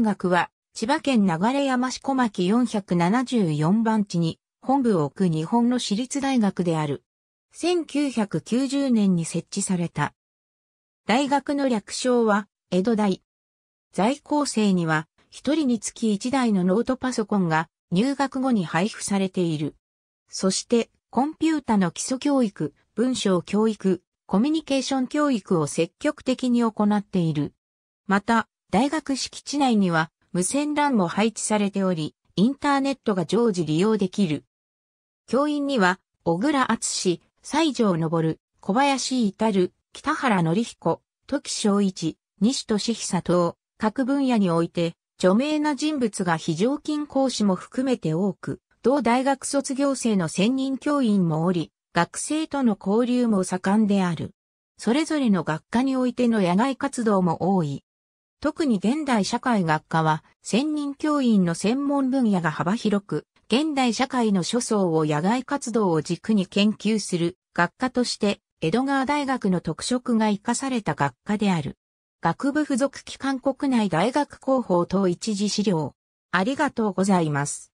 学は、千葉県流山市小牧474番地に、本部を置く日本の私立大学である。1990年に設置された。大学の略称は、江戸大。在校生には、一人につき一台のノートパソコンが入学後に配布されている。そして、コンピュータの基礎教育、文章教育、コミュニケーション教育を積極的に行っている。また、大学敷地内には無線 LAN も配置されており、インターネットが常時利用できる。教員には、小倉厚志、西条昇、小林至、北原則彦、時昭一、西俊久等、各分野において、著名な人物が非常勤講師も含めて多く、同大学卒業生の専任教員もおり、学生との交流も盛んである。それぞれの学科においての野外活動も多い。特に現代社会学科は、専任教員の専門分野が幅広く、現代社会の諸層を野外活動を軸に研究する学科として、江戸川大学の特色が活かされた学科である。学部付属機関国内大学広報等一次資料。ありがとうございます。